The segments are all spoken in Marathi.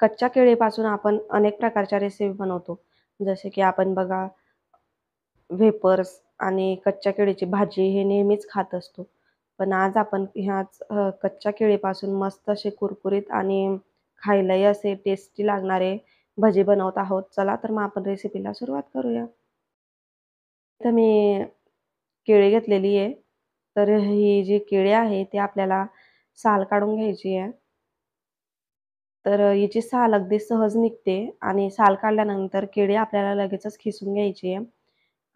कच्च्या केळीपासून आपण अनेक प्रकारच्या रेसिपी बनवतो जसे की आपण बघा वेपर्स आणि कच्च्या केळीची भाजी हे नेहमीच खात असतो पण आज आपण ह्याच कच्च्या केळीपासून मस्त असे कुरकुरीत आणि खायलाही असे टेस्टी लागणारे भजी बनवत आहोत चला तर मग आपण रेसिपीला सुरुवात करूया तर मी केळी घेतलेली आहे तर ही जी केळी आहे ती आपल्याला साल काढून घ्यायची आहे तर याची साल अगदी सहज निघते आणि साल काढल्यानंतर केळी आपल्याला लगेचच खिसून घ्यायची आहे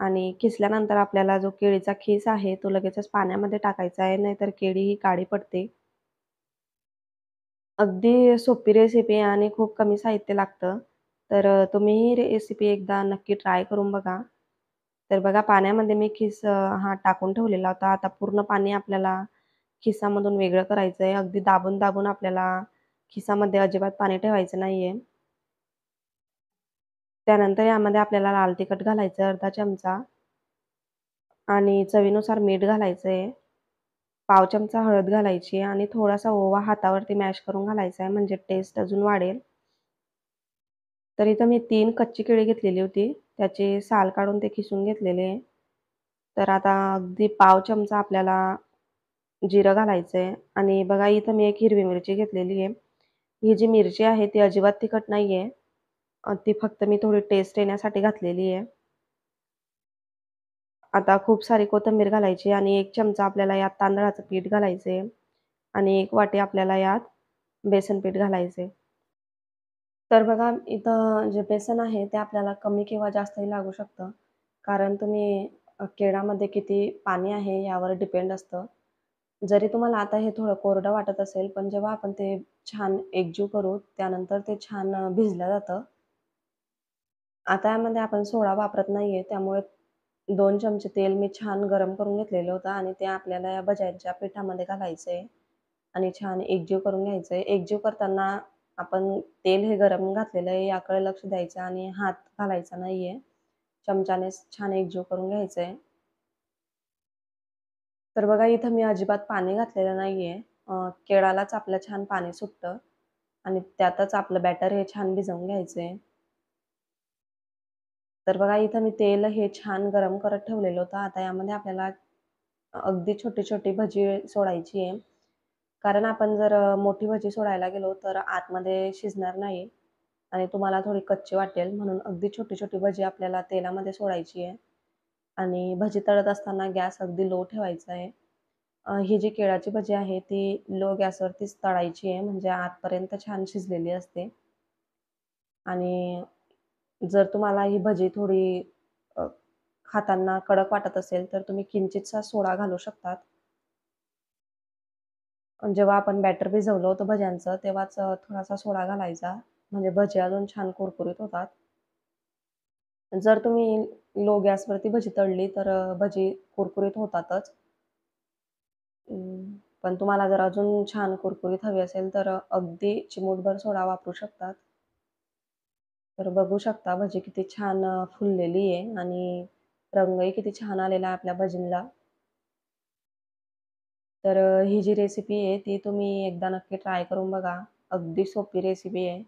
आणि खिसल्यानंतर आपल्याला जो केळीचा खीस आहे तो लगेचच पाण्यामध्ये टाकायचा आहे नाहीतर केळी ही काळी पडते अगदी सोपी रेसिपी आहे आणि खूप कमी साहित्य लागतं तर तुम्ही ही रेसिपी एकदा नक्की ट्राय करून बघा तर बघा पाण्यामध्ये मी खिस हा टाकून ठेवलेला होता आता पूर्ण पाणी आपल्याला खिसामधून वेगळं करायचं आहे अगदी दाबून दाबून आपल्याला खिसामध्ये अजिबात पाणी ठेवायचं नाही आहे त्यानंतर यामध्ये आपल्याला लाल तिखट घालायचं अर्धा चमचा आणि चवीनुसार मीठ घालायचं आहे पाव चमचा हळद घालायची आणि थोडासा ओवा हातावरती मॅश करून घालायचा आहे म्हणजे टेस्ट अजून वाढेल तर इथं मी तीन कच्ची केळी घेतलेली होती त्याची साल काढून ते खिसून घेतलेले आहे तर आता अगदी पाव चमचा आपल्याला जिरं घालायचं आहे आणि बघा इथं मी एक हिरवी मिरची घेतलेली आहे ही जी मिरची आहे ती अजिबात तिखट नाही आहे ती फक्त मी थोडी टेस्ट येण्यासाठी घातलेली आहे आता खूप सारी कोथिंबीर घालायची आणि एक चमचा आपल्याला यात तांदळाचं पीठ घालायचं आणि एक वाटी आपल्याला यात बेसन पीठ घालायचे तर बघा इथं जे बेसन आहे ते आपल्याला कमी किंवा जास्तही लागू शकतं कारण तुम्ही केळामध्ये किती पाणी आहे यावर डिपेंड असतं जरी तुम्हाला आता हे थोडं कोरडं वाटत असेल पण जेव्हा आपण ते छान एकजीव करू त्यानंतर ते छान भिजलं जातं आता यामध्ये आपण सोडा वापरत नाहीये त्यामुळे दोन चमचे तेल मी छान गरम करून घेतलेलं होतं आणि ते आपल्याला या भज्यांच्या पिठामध्ये घालायचंय आणि छान एकजीव करून घ्यायचंय एकजीव करताना आपण तेल हे गरम घातलेलं आहे याकडे लक्ष द्यायचं आणि हात घालायचा नाहीये आहे छान एकजीव करून घ्यायचंय तर बघा इथं मी अजिबात पाणी घातलेलं नाही केळालाच आपलं छान पाणी सुटतं आणि त्यातच आपलं बॅटर हे छान भिजवून घ्यायचं तर बघा इथं मी तेल हे छान गरम करत ठेवलेलं होतं आता यामध्ये आपल्याला अगदी छोटी छोटी भजी सोडायची आहे कारण आपण जर मोठी भजी सोडायला गेलो तर आतमध्ये शिजणार नाही आणि तुम्हाला थोडी कच्ची वाटेल म्हणून अगदी छोटी छोटी भजी आपल्याला तेलामध्ये सोडायची आहे आणि भजी तळत असताना गॅस अगदी लो ठेवायचा आहे ही जी केळाची भजी आहे ती लो गॅसवरतीच तळायची आहे म्हणजे आतपर्यंत छान शिजलेली असते आणि जर तुम्हाला ही भजी थोडी खाताना कडक वाटत असेल तर तुम्ही किंचितसा सोडा घालू शकतात जेव्हा आपण बॅटर भिजवलं होतं भज्यांचं तेव्हाच थोडासा सोडा घालायचा म्हणजे भजी अजून छान कुरकुरीत होतात जर तुम्ही लो गॅसवरती भजी तळली तर भजी कुरकुरीत होतातच पण तुम्हाला जर अजून छान कुरकुरीत हवी असेल तर अगदी चिमूटभर सोडा वापरू शकतात तर बघू शकता भजी किती छान फुललेली आहे आणि रंगही किती छान आलेला आहे आपल्या भजींना तर ही जी रेसिपी आहे ती तुम्ही एकदा नक्की ट्राय करून बघा अगदी सोपी रेसिपी आहे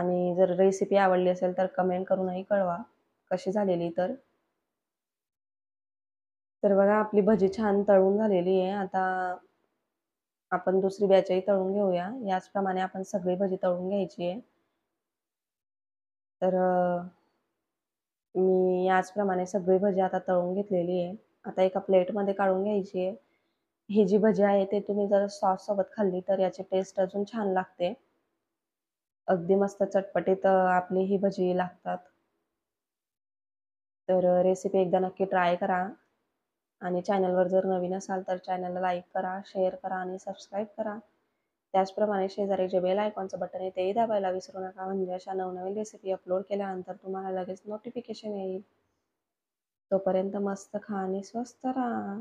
आणि जर रेसिपी आवडली असेल तर कमेंट करूनही कळवा कशी झालेली तर तर बघा आपली भजी छान तळून झालेली आहे आता आपण दुसरी बॅचही तळून घेऊया याचप्रमाणे आपण सगळी भजी तळून घ्यायची आहे तर मी याचप्रमाणे सगळी भजी आता तळून घेतलेली आहे आता एका प्लेटमध्ये काढून घ्यायची आहे ही जी भजी आहे ते तुम्ही जर सॉससोबत खाल्ली तर याची टेस्ट अजून छान लागते अगदी मस्त चटपटीत आपली ही भजी लागतात तर रेसिपी एकदा नक्की ट्राय करा आणि चॅनलवर जर नवीन असाल तर चॅनलला लाईक करा शेअर करा आणि सबस्क्राईब करा त्याचप्रमाणे शेजारी जे बेल आयकॉनचं बटन आहे तेही दाबायला विसरू नका म्हणजे अशा नवनवीन रेसिपी अपलोड केल्यानंतर तुम्हाला लगेच नोटिफिकेशन येईल तोपर्यंत मस्त खा आणि स्वस्त राहा